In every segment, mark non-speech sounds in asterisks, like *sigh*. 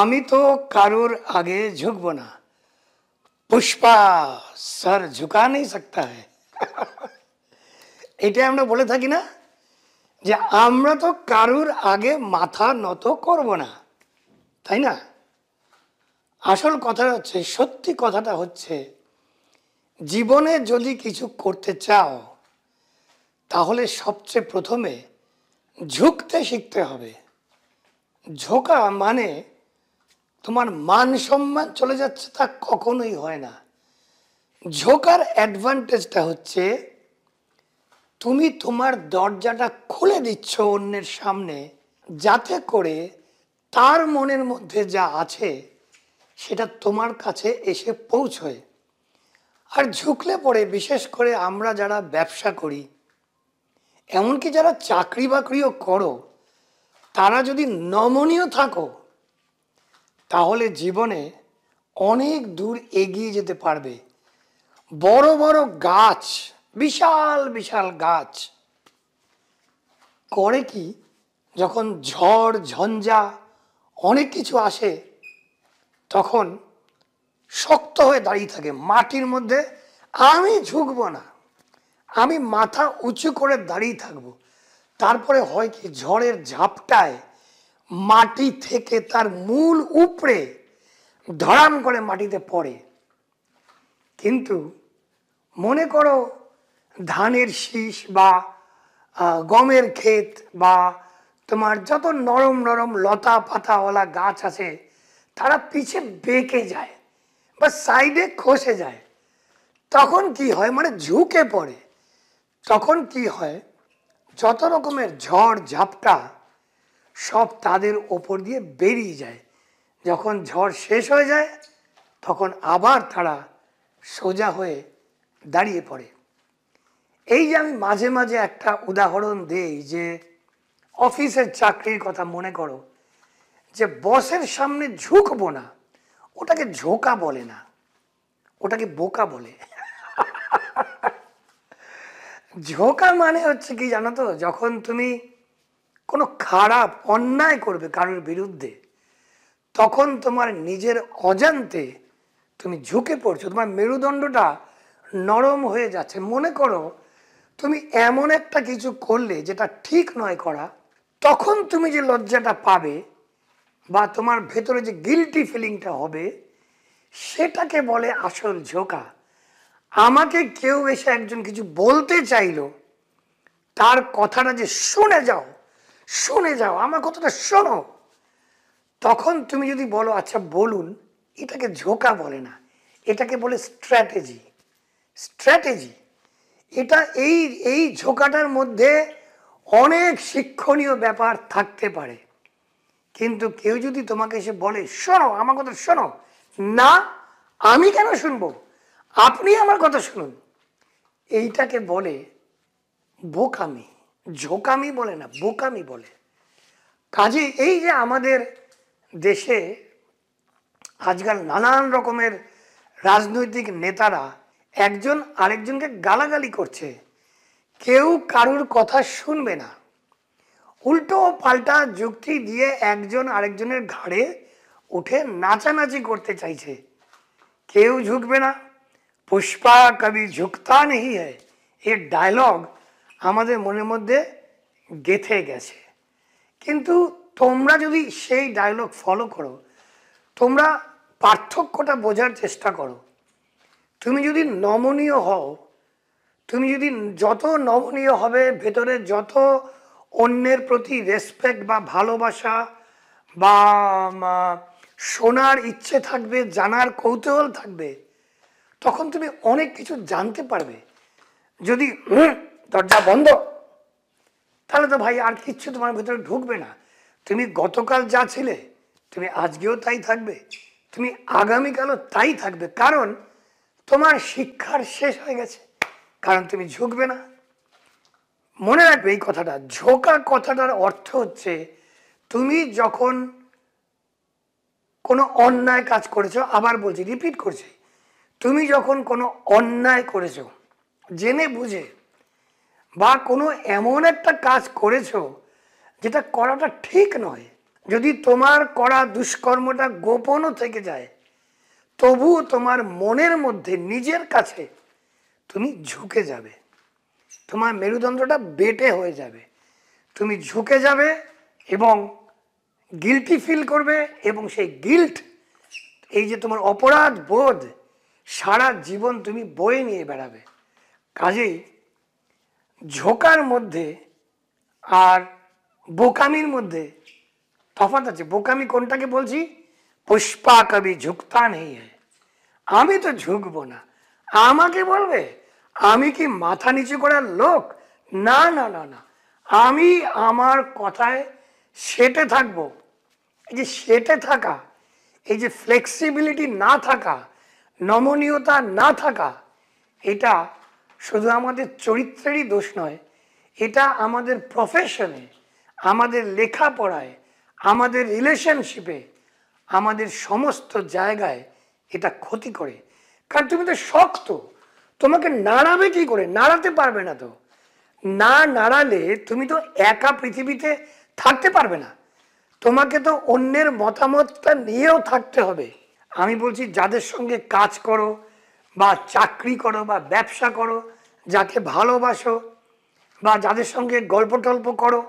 আমি তো কারুর আগে ঝুঁকবো না পুষ্পা স্যার ঝুঁকা নেই সকতা है *laughs* এটা আমরা বলে থাকি না যে আমরা তো কারুর আগে মাথা নত করব না তাই না আসল কথাটা হচ্ছে সত্যি কথাটা হচ্ছে জীবনে যদি কিছু করতে চাও তাহলে সবচেয়ে প্রথমে ঝুঁকতে শিখতে হবে ঝোঁকা মানে তোমার মান সম্মান চলে যাচ্ছে তা কখনোই হয় না ঝোকার অ্যাডভান্টেজটা হচ্ছে তুমি তোমার দরজাটা খুলে দিচ্ছ অন্যের সামনে যাতে করে তার মনের মধ্যে যা আছে সেটা তোমার কাছে এসে পৌঁছয় আর ঝুঁকলে পড়ে বিশেষ করে আমরা যারা ব্যবসা করি এমনকি যারা চাকরি বাকরিও করো তারা যদি নমনীয় থাকো তাহলে জীবনে অনেক দূর এগিয়ে যেতে পারবে বড় বড় গাছ বিশাল বিশাল গাছ করে কি যখন ঝড় ঝঞ্ঝা অনেক কিছু আসে তখন শক্ত হয়ে দাঁড়িয়ে থাকে মাটির মধ্যে আমি ঝুঁকব না আমি মাথা উঁচু করে দাঁড়িয়ে থাকব তারপরে হয় কি ঝড়ের ঝাপটায় মাটি থেকে তার মূল উপরে ধরাম করে মাটিতে পড়ে কিন্তু মনে করো ধানের শীষ বা গমের ক্ষেত বা তোমার যত নরম নরম লতা পাতাওয়ালা গাছ আছে তারা পিছে বেঁকে যায় বা সাইডে খসে যায় তখন কি হয় মানে ঝুঁকে পড়ে তখন কি হয় যত রকমের ঝড় ঝাপটা সব তাদের ওপর দিয়ে বেরিয়ে যায় যখন ঝড় শেষ হয়ে যায় তখন আবার তারা সোজা হয়ে দাঁড়িয়ে পড়ে এই যে আমি মাঝে মাঝে একটা উদাহরণ দেই যে অফিসের চাকরির কথা মনে করো যে বসের সামনে ঝুঁকবো না ওটাকে ঝোঁকা বলে না ওটাকে বোকা বলে ঝোঁকা মানে হচ্ছে কি জানো তো যখন তুমি কোনো খারাপ অন্যায় করবে কারোর বিরুদ্ধে তখন তোমার নিজের অজান্তে তুমি ঝুঁকে পড়ছো তোমার মেরুদণ্ডটা নরম হয়ে যাচ্ছে মনে করো তুমি এমন একটা কিছু করলে যেটা ঠিক নয় করা তখন তুমি যে লজ্জাটা পাবে বা তোমার ভেতরে যে গিলটি ফিলিংটা হবে সেটাকে বলে আসল ঝোঁকা আমাকে কেউ এসে একজন কিছু বলতে চাইল তার কথাটা যে শুনে যাও শুনে যাও আমার কথাটা শোনো তখন তুমি যদি বলো আচ্ছা বলুন এটাকে ঝোঁকা বলে না এটাকে বলে স্ট্র্যাটেজি স্ট্র্যাটেজি এটা এই এই ঝোঁকাটার মধ্যে অনেক শিক্ষণীয় ব্যাপার থাকতে পারে কিন্তু কেউ যদি তোমাকে এসে বলে শোনো আমার কথা শোনো না আমি কেন শুনবো আপনি আমার কথা শুনুন এইটাকে বলে বোকামি ঝোকামি বলে না বোকামি বলে কাজে এই যে আমাদের দেশে আজকাল নানান রকমের রাজনৈতিক নেতারা একজন আরেকজনকে গালাগালি করছে কেউ কারুর কথা শুনবে না উল্টো পাল্টা যুক্তি দিয়ে একজন আরেকজনের ঘাড়ে উঠে নাচানাচি করতে চাইছে কেউ ঝুঁকবে না পুষ্পা কবি ঝুঁকতা নেই হ্যাঁ এ ডায়লগ আমাদের মনের মধ্যে গেথে গেছে কিন্তু তোমরা যদি সেই ডায়লগ ফলো করো তোমরা পার্থক্যটা বোঝার চেষ্টা করো তুমি যদি নমনীয় হও তুমি যদি যত নমনীয় হবে ভেতরে যত অন্যের প্রতি রেসপেক্ট বা ভালোবাসা বা শোনার ইচ্ছে থাকবে জানার কৌতূহল থাকবে তখন তুমি অনেক কিছু জানতে পারবে যদি দরজা বন্ধ তাহলে তো ভাই আর কিচ্ছু তোমার ভিতরে ঢুকবে না তুমি গতকাল যা ছিলে তুমি আজকেও তাই থাকবে তুমি আগামীকালও তাই থাকবে কারণ তোমার শিক্ষার শেষ হয়ে গেছে কারণ তুমি ঝুঁকবে না মনে রাখবে এই কথাটা ঝোঁকা কথাটার অর্থ হচ্ছে তুমি যখন কোনো অন্যায় কাজ করেছো আবার বলছি রিপিট করছি তুমি যখন কোনো অন্যায় করেছো জেনে বুঝে বা কোনো এমন একটা কাজ করেছো যেটা করাটা ঠিক নয় যদি তোমার করা দুষ্কর্মটা গোপনও থেকে যায় তবুও তোমার মনের মধ্যে নিজের কাছে তুমি ঝুঁকে যাবে তোমার মেরুদণ্ডটা বেটে হয়ে যাবে তুমি ঝুঁকে যাবে এবং গিল্টি ফিল করবে এবং সেই গিল্ট এই যে তোমার অপরাধ বোধ সারা জীবন তুমি বয়ে নিয়ে বেড়াবে কাজেই ঝোকার মধ্যে আর বোকামির মধ্যে তফাত আছে বোকামি কোনটাকে বলছি পুষ্পা কবি ঝুঁকতা নেই আমি তো ঝুঁকবো না আমাকে বলবে আমি কি মাথা নিচু করার লোক না না না না আমি আমার কথায় সেটে থাকব এই যে সেটে থাকা এই যে ফ্লেক্সিবিলিটি না থাকা নমনীয়তা না থাকা এটা শুধু আমাদের চরিত্রেরই দোষ নয় এটা আমাদের প্রফেশনে আমাদের লেখাপড়ায় আমাদের রিলেশনশিপে আমাদের সমস্ত জায়গায় এটা ক্ষতি করে কারণ তুমি তো শক্ত তোমাকে নাড়াবে কি করে নাড়াতে পারবে না তো না নাড়ালে তুমি তো একা পৃথিবীতে থাকতে পারবে না তোমাকে তো অন্যের মতামতটা নিয়েও থাকতে হবে আমি বলছি যাদের সঙ্গে কাজ করো বা চাকরি করো বা ব্যবসা করো যাকে ভালোবাসো বা যাদের সঙ্গে গল্প টল্প করো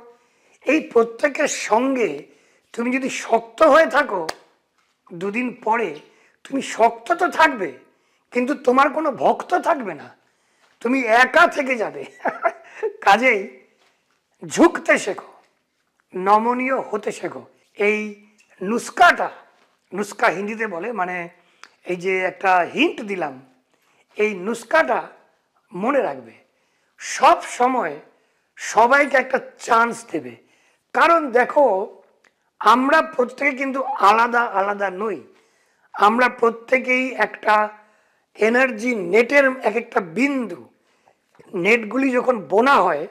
এই প্রত্যেকের সঙ্গে তুমি যদি শক্ত হয়ে থাকো দুদিন পরে তুমি শক্ত তো থাকবে কিন্তু তোমার কোনো ভক্ত থাকবে না তুমি একা থেকে যাবে *laughs* কাজেই ঝুঁকতে শেখো নমনীয় হতে শেখো এই নুস্কাটা নুস্কা হিন্দিতে বলে মানে এই যে একটা হিন্ট দিলাম এই নুস্কাটা মনে রাখবে সব সময় সবাইকে একটা চান্স দেবে কারণ দেখো আমরা প্রত্যেকে কিন্তু আলাদা আলাদা নই আমরা প্রত্যেকেই একটা এনার্জি নেটের এক একটা বিন্দু নেটগুলি যখন বোনা হয়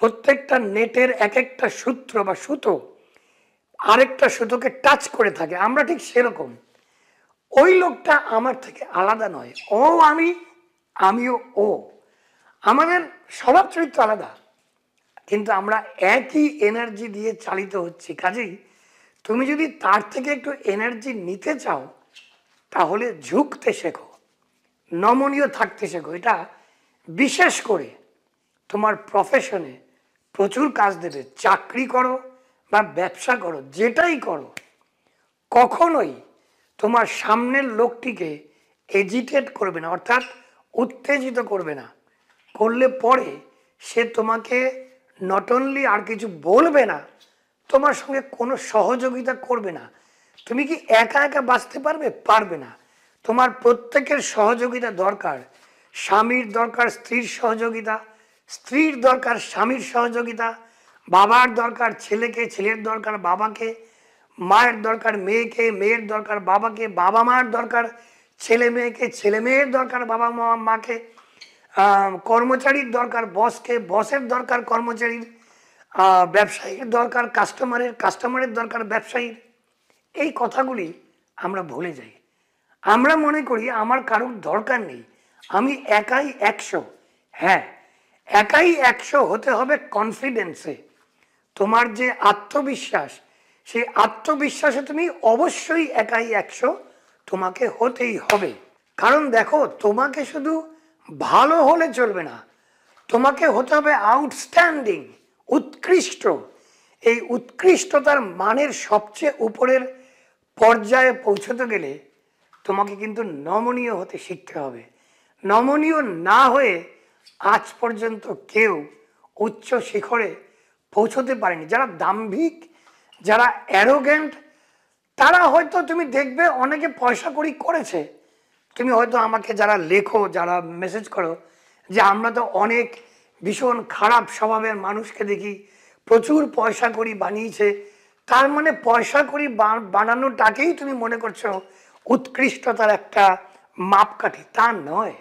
প্রত্যেকটা নেটের এক একটা সূত্র বা সুতো আরেকটা সুতোকে টাচ করে থাকে আমরা ঠিক সেরকম ওই লোকটা আমার থেকে আলাদা নয় ও আমি আমিও ও আমাদের স্বভাব চরিত্র আলাদা কিন্তু আমরা একই এনার্জি দিয়ে চালিত হচ্ছি কাজেই তুমি যদি তার থেকে একটু এনার্জি নিতে চাও তাহলে ঝুঁকতে শেখো নমনীয় থাকতে শেখো এটা বিশেষ করে তোমার প্রফেশনে প্রচুর কাজ দেবে চাকরি করো বা ব্যবসা করো যেটাই করো কখনোই তোমার সামনের লোকটিকে এজিটেট করবে না অর্থাৎ উত্তেজিত করবে না করলে পরে সে তোমাকে নট অনলি আর কিছু বলবে না তোমার সঙ্গে কোনো সহযোগিতা করবে না তুমি কি একা একা বাঁচতে পারবে পারবে না তোমার প্রত্যেকের সহযোগিতা দরকার স্বামীর দরকার স্ত্রীর সহযোগিতা স্ত্রীর দরকার স্বামীর সহযোগিতা বাবার দরকার ছেলেকে ছেলের দরকার বাবাকে মায়ের দরকার মেয়েকে মেয়ের দরকার বাবাকে বাবা মার দরকার ছেলে মেয়েকে ছেলে মেয়ের দরকার বাবা মা মাকে কর্মচারীর দরকার বসকে বসের দরকার কর্মচারীর ব্যবসায়ীর দরকার কাস্টমারের কাস্টমারের দরকার ব্যবসায়ীর এই কথাগুলি আমরা ভুলে যাই আমরা মনে করি আমার কারোর দরকার নেই আমি একাই একশো হ্যাঁ একাই একশো হতে হবে কনফিডেন্সে তোমার যে আত্মবিশ্বাস সেই আত্মবিশ্বাসে তুমি অবশ্যই একাই একশো তোমাকে হতেই হবে কারণ দেখো তোমাকে শুধু ভালো হলে চলবে না তোমাকে হতে হবে আউটস্ট্যান্ডিং উৎকৃষ্ট এই উৎকৃষ্টতার মানের সবচেয়ে উপরের পর্যায়ে পৌঁছতে গেলে তোমাকে কিন্তু নমনীয় হতে শিখতে হবে নমনীয় না হয়ে আজ পর্যন্ত কেউ উচ্চ শিখরে পৌঁছতে পারেনি যারা দাম্ভিক যারা অ্যারোগেন্ট তারা হয়তো তুমি দেখবে অনেকে পয়সা করি করেছে তুমি হয়তো আমাকে যারা লেখো যারা মেসেজ করো যে আমরা তো অনেক ভীষণ খারাপ স্বভাবের মানুষকে দেখি প্রচুর পয়সা করি বানিয়েছে তার মানে পয়সা করি বানানোটাকেই তুমি মনে করছো উৎকৃষ্টতার একটা মাপকাঠি তা নয়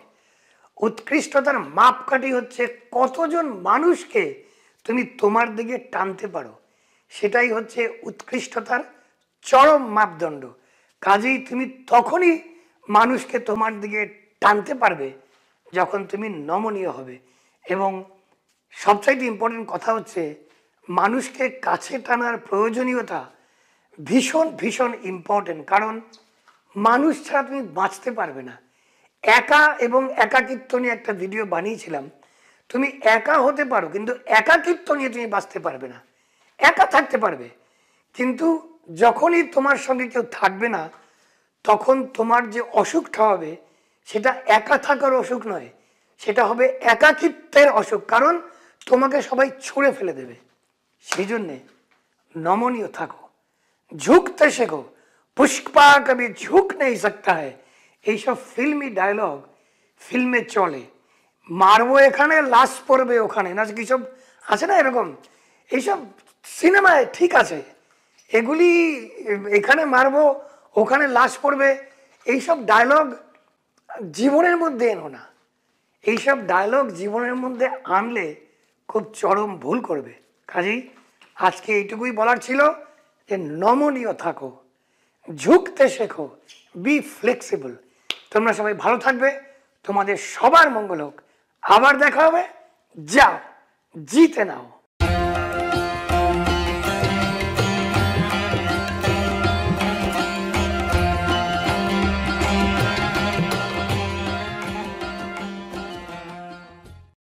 উৎকৃষ্টতার মাপকাঠি হচ্ছে কতজন মানুষকে তুমি তোমার দিকে টানতে পারো সেটাই হচ্ছে উৎকৃষ্টতার চরম মাপদণ্ড কাজেই তুমি তখনই মানুষকে তোমার দিকে টানতে পারবে যখন তুমি নমনীয় হবে এবং সবচাইতে ইম্পর্টেন্ট কথা হচ্ছে মানুষকে কাছে টানার প্রয়োজনীয়তা ভীষণ ভীষণ ইম্পর্টেন্ট কারণ মানুষ ছাড়া তুমি বাঁচতে পারবে না একা এবং একাকিত্ব নিয়ে একটা ভিডিও বানিয়েছিলাম তুমি একা হতে পারো কিন্তু একাকিত্ব নিয়ে তুমি বাঁচতে পারবে না একা থাকতে পারবে কিন্তু যখনই তোমার সঙ্গে কেউ থাকবে না তখন তোমার যে অসুখটা হবে সেটা একা থাকার অসুখ নয় সেটা হবে একাকিত্বের অসুখ কারণ তোমাকে সবাই ছুঁড়ে ফেলে দেবে সেই জন্যে নমনীয় থাকো ঝুঁকতে শেখো পুষ্পা কবি ঝুঁক নেই সকতা হ্যায় এইসব ফিল্মি ডায়লগ ফিল্মে চলে মারবো এখানে লাশ পড়বে ওখানে না কিসব আছে না এরকম এইসব সিনেমায় ঠিক আছে এগুলি এখানে মারবো ওখানে লাশ পড়বে এইসব ডায়লগ জীবনের মধ্যে এনো না এইসব ডায়লগ জীবনের মধ্যে আনলে খুব চরম ভুল করবে কাজেই আজকে এইটুকুই বলার ছিল যে নমনীয় থাকো ঝুঁকতে শেখো বি ফ্লেক্সিবল তোমরা সবাই ভালো থাকবে তোমাদের সবার মঙ্গল হোক আবার দেখা হবে যাও জিতে নাও